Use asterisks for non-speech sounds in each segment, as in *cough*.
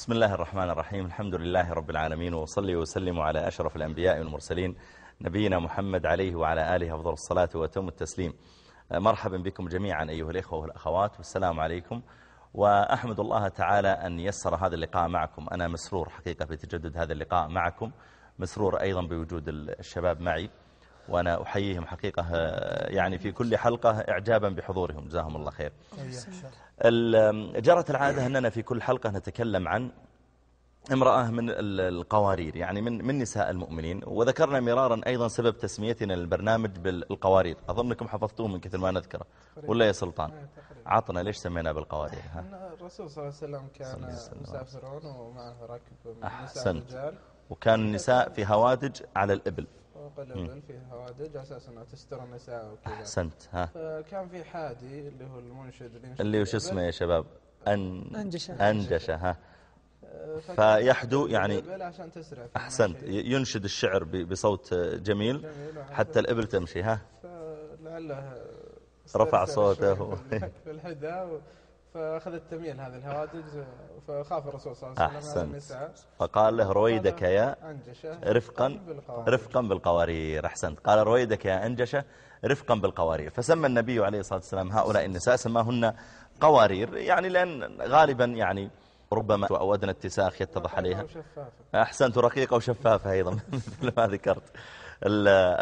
بسم الله الرحمن الرحيم الحمد لله رب العالمين وصلي وسلم على أشرف الأنبياء والمرسلين نبينا محمد عليه وعلى آله أفضل الصلاة وتم التسليم مرحبا بكم جميعا أيها الإخوة والأخوات والسلام عليكم وأحمد الله تعالى أن يسر هذا اللقاء معكم أنا مسرور حقيقة بتجدد هذا اللقاء معكم مسرور أيضا بوجود الشباب معي وأنا أحييهم حقيقة آه، يعني في كل حلقة إعجابا بحضورهم جزاهم الله خير طيب، جرت العادة أننا في كل حلقة نتكلم عن امرأة من القوارير يعني من من نساء المؤمنين وذكرنا مرارا أيضا سبب تسميتنا للبرنامج بالقوارير أظنكم حفظتوه من كثر ما نذكره ولا يا سلطان إيه، عطنا ليش سميناه بالقوارير ها؟ الرسول صلى الله عليه وسلم كان مسافرون ومعه راكب من نساء الرجال وكان النساء في هوادج على الإبل وقليلا فيه هوادج على اساس انها تستر النساء وكذا احسنت ها فكان في حادي اللي هو المنشد اللي, اللي وش اسمه يا شباب أن أنجشة أنجشة ها فيحدو يعني أحسنت ينشد الشعر بصوت جميل حتى الإبل تمشي ها لعله رفع صوته في الحدا فاخذت تميل هذه الهواجز فخاف الرسول صلى الله عليه وسلم فقال له رويدك يا رفقا رفقا بالقوارير أحسنت قال رويدك يا أنجشة رفقا بالقوارير فسمى النبي عليه الصلاة والسلام هؤلاء النساء سماهن قوارير يعني لأن غالبا يعني ربما أو أدنى اتساخ يتضح عليها أحسنت رقيقة وشفافة أيضا *laughs* مثل ما ذكرت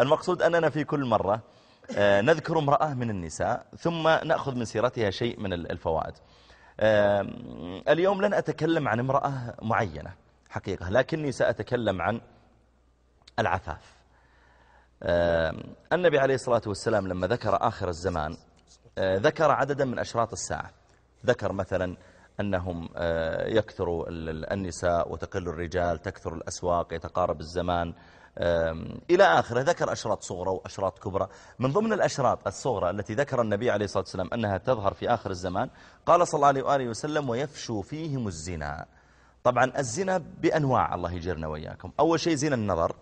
المقصود أننا في كل مرة آه، نذكر امرأة من النساء ثم نأخذ من سيرتها شيء من الفوائد اليوم لن أتكلم عن امرأة معينة حقيقة لكني سأتكلم عن العفاف النبي عليه الصلاة والسلام لما ذكر آخر الزمان آه، ذكر عددا من أشراط الساعة ذكر مثلا أنهم آه، يكثر النساء وتقل الرجال تكثر الأسواق يتقارب الزمان إلى آخره ذكر أشراط صغرى وأشراط كبرى من ضمن الأشراط الصغرى التي ذكر النبي عليه الصلاة والسلام أنها تظهر في آخر الزمان قال صلى الله عليه وسلم ويفشو فيهم الزنا طبعا الزنا بأنواع الله يجرنا وإياكم أول شيء زنا النظر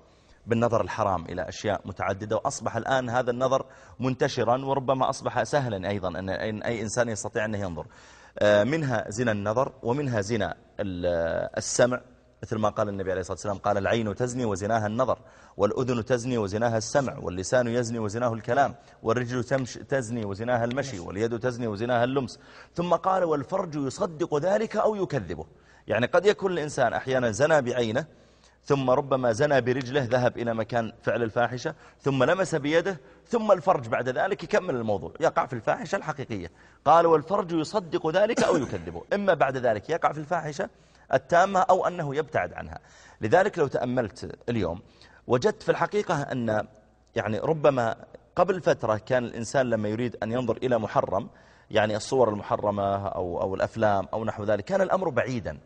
بالنظر الحرام إلى أشياء متعددة وأصبح الآن هذا النظر منتشرا وربما أصبح سهلا أيضا أن أي إنسان يستطيع أن ينظر آه، منها زنا النظر ومنها زنا السمع مثل ما قال النبي عليه الصلاة والسلام قال العين تزني وزناها النظر والأذن تزني وزناها السمع واللسان يزني وزناه الكلام والرجل تزني وزناها المشي واليد تزني وزناها اللمس ثم قال والفرج يصدق ذلك أو يكذبه يعني قد يكون الإنسان أحيانا زنى بعينه ثم ربما زنى برجله ذهب إلى مكان فعل الفاحشة ثم لمس بيده ثم الفرج بعد ذلك يكمل الموضوع يقع في الفاحشة الحقيقية قال والفرج يصدق ذلك أو يكذبه إما بعد ذلك يقع في الفاحشة التامة أو أنه يبتعد عنها لذلك لو تأملت اليوم وجدت في الحقيقة أن يعني ربما قبل فترة كان الإنسان لما يريد أن ينظر إلى محرم يعني الصور المحرمة أو, أو الأفلام أو نحو ذلك كان الأمر بعيدا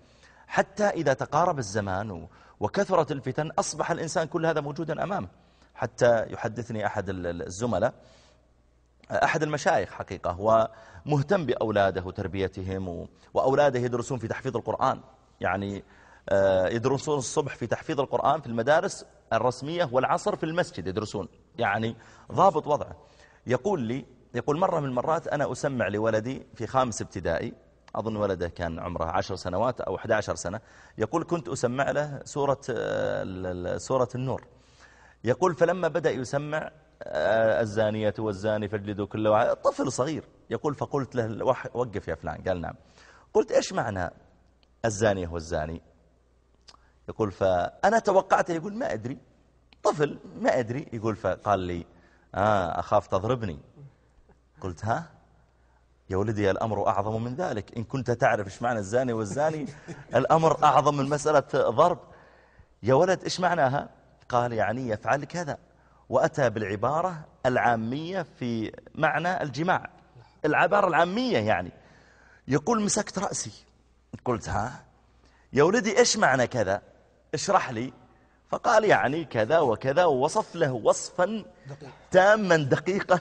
حتى إذا تقارب الزمان وكثرت الفتن أصبح الإنسان كل هذا موجودا أمامه حتى يحدثني أحد الزملاء أحد المشايخ حقيقة هو مهتم بأولاده وتربيتهم وأولاده يدرسون في تحفيظ القرآن يعني آه، يدرسون الصبح في تحفيظ القرآن في المدارس الرسمية والعصر في المسجد يدرسون يعني ضابط وضعه يقول لي يقول مرة من المرات أنا أسمع لولدي في خامس ابتدائي أظن ولده كان عمره عشر سنوات أو 11 سنة يقول كنت أسمع له سورة, آه، سورة النور يقول فلما بدأ يسمع آه، الزانية والزاني فاجلدوا كل واحد طفل صغير يقول فقلت له وقف يا فلان قال نعم قلت إيش معنى الزانية والزاني يقول فأنا توقعت يقول ما أدري طفل ما أدري يقول فقال لي آه أخاف تضربني قلت ها يا ولدي الأمر أعظم من ذلك إن كنت تعرف إيش معنى الزاني والزاني *laughs* الأمر أعظم من مسألة ضرب يا ولد إيش معناها قال يعني يفعل كذا وأتى بالعبارة العامية في معنى الجماع العبارة العامية يعني يقول مسكت رأسي قلت ها يا ولدي إيش معنى كذا اشرح لي فقال يعني كذا وكذا ووصف له وصفا تاما دقيقا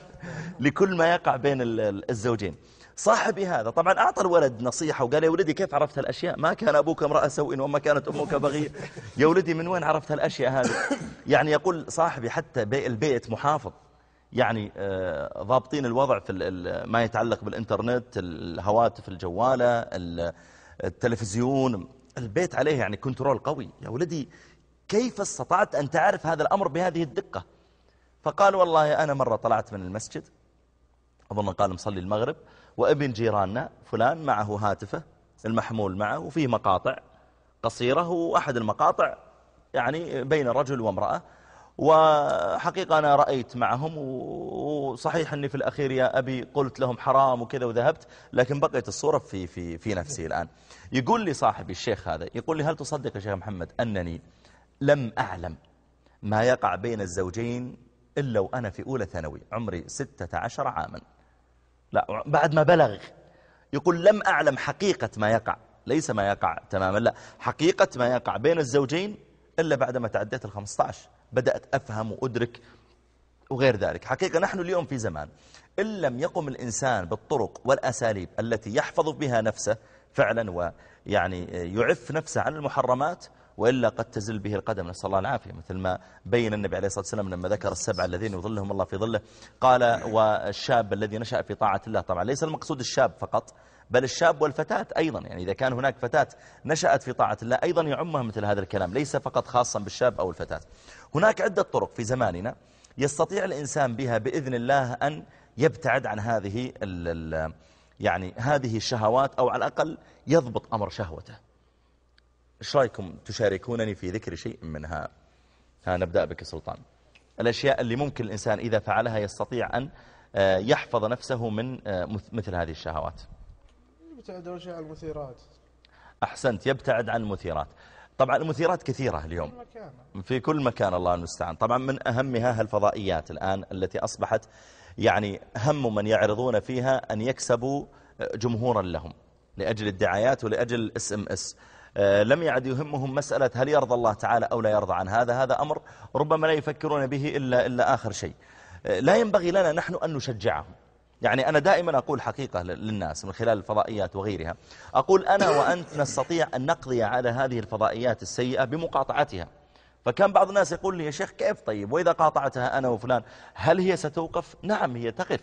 لكل ما يقع بين الزوجين صاحبي هذا طبعا أعطى الولد نصيحة وقال يا ولدي كيف عرفت الأشياء ما كان أبوك امرأة سوء وما كانت أمك بغية يا ولدي من وين عرفت الأشياء هذه *coughs* يعني يقول صاحبي حتى البيت محافظ يعني آه، ضابطين الوضع في ما يتعلق بالإنترنت الهواتف الجوالة التلفزيون البيت عليه يعني كنترول قوي يا ولدي كيف استطعت أن تعرف هذا الأمر بهذه الدقة فقال والله أنا مرة طلعت من المسجد أظن قال مصلي المغرب وابن جيراننا فلان معه هاتفه المحمول معه وفيه مقاطع قصيرة وأحد المقاطع يعني بين رجل وامرأة وحقيقة أنا رأيت معهم وصحيح أني في الأخير يا أبي قلت لهم حرام وكذا وذهبت لكن بقيت الصورة في, في, في نفسي الآن يقول لي صاحبي الشيخ هذا يقول لي هل تصدق يا شيخ محمد أنني لم أعلم ما يقع بين الزوجين إلا وأنا في أولى ثانوي عمري 16 عاما لا بعد ما بلغ يقول لم أعلم حقيقة ما يقع ليس ما يقع تماما لا حقيقة ما يقع بين الزوجين إلا بعدما تعديت ال 15 بدأت أفهم وأدرك وغير ذلك حقيقة نحن اليوم في زمان إن لم يقم الإنسان بالطرق والأساليب التي يحفظ بها نفسه فعلا ويعني يعف نفسه عن المحرمات وإلا قد تزل به القدم نسأل الله العافية مثل ما بين النبي عليه الصلاة والسلام لما ذكر السبع الذين يظلهم الله في ظله قال والشاب الذي نشأ في طاعة الله طبعا ليس المقصود الشاب فقط بل الشاب والفتاة أيضا يعني إذا كان هناك فتاة نشأت في طاعة الله أيضا يعمها مثل هذا الكلام ليس فقط خاصا بالشاب أو الفتاة هناك عدة طرق في زماننا يستطيع الإنسان بها بإذن الله أن يبتعد عن هذه يعني هذه الشهوات أو على الأقل يضبط أمر شهوته ايش رايكم تشاركونني في ذكر شيء منها ها نبدأ بك سلطان الأشياء اللي ممكن الإنسان إذا فعلها يستطيع أن آه، يحفظ نفسه من آه، مثل هذه الشهوات يبتعد أول شيء عن المثيرات أحسنت يبتعد عن المثيرات طبعا المثيرات كثيرة اليوم في كل مكان الله المستعان طبعا من أهمها الفضائيات الآن التي أصبحت يعني هم من يعرضون فيها أن يكسبوا جمهورا لهم لأجل الدعايات ولأجل الاس ام اس آه، لم يعد يهمهم مسألة هل يرضى الله تعالى أو لا يرضى عن هذا هذا أمر ربما لا يفكرون به إلا, إلا آخر شيء آه، لا ينبغي لنا نحن أن نشجعهم يعني أنا دائما أقول حقيقة للناس من خلال الفضائيات وغيرها أقول أنا وأنت نستطيع أن نقضي على هذه الفضائيات السيئة بمقاطعتها فكان بعض الناس يقول لي يا شيخ كيف طيب وإذا قاطعتها أنا وفلان هل هي ستوقف؟ نعم هي تقف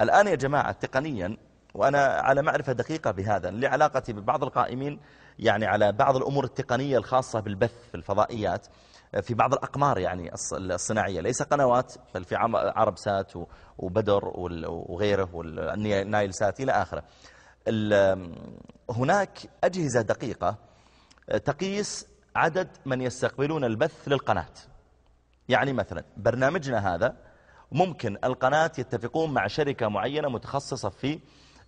الآن يا جماعة تقنيا وأنا على معرفة دقيقة بهذا لعلاقتي ببعض القائمين يعني على بعض الأمور التقنية الخاصة بالبث في الفضائيات في بعض الأقمار يعني الصناعية ليس قنوات بل في عرب سات وبدر وغيره والنايل سات إلى آخره هناك أجهزة دقيقة تقيس عدد من يستقبلون البث للقناة يعني مثلا برنامجنا هذا ممكن القناة يتفقون مع شركة معينة متخصصة في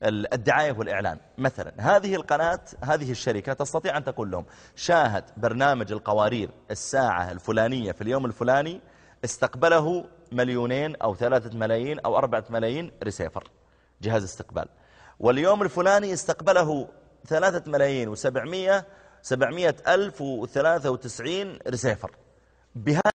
الدعاية والإعلان مثلا هذه القناة هذه الشركة تستطيع أن تقول لهم شاهد برنامج القوارير الساعة الفلانية في اليوم الفلاني استقبله مليونين أو ثلاثة ملايين أو أربعة ملايين ريسيفر جهاز استقبال واليوم الفلاني استقبله ثلاثة ملايين وسبعمية سبعمية ألف وثلاثة وتسعين ريسيفر بهذا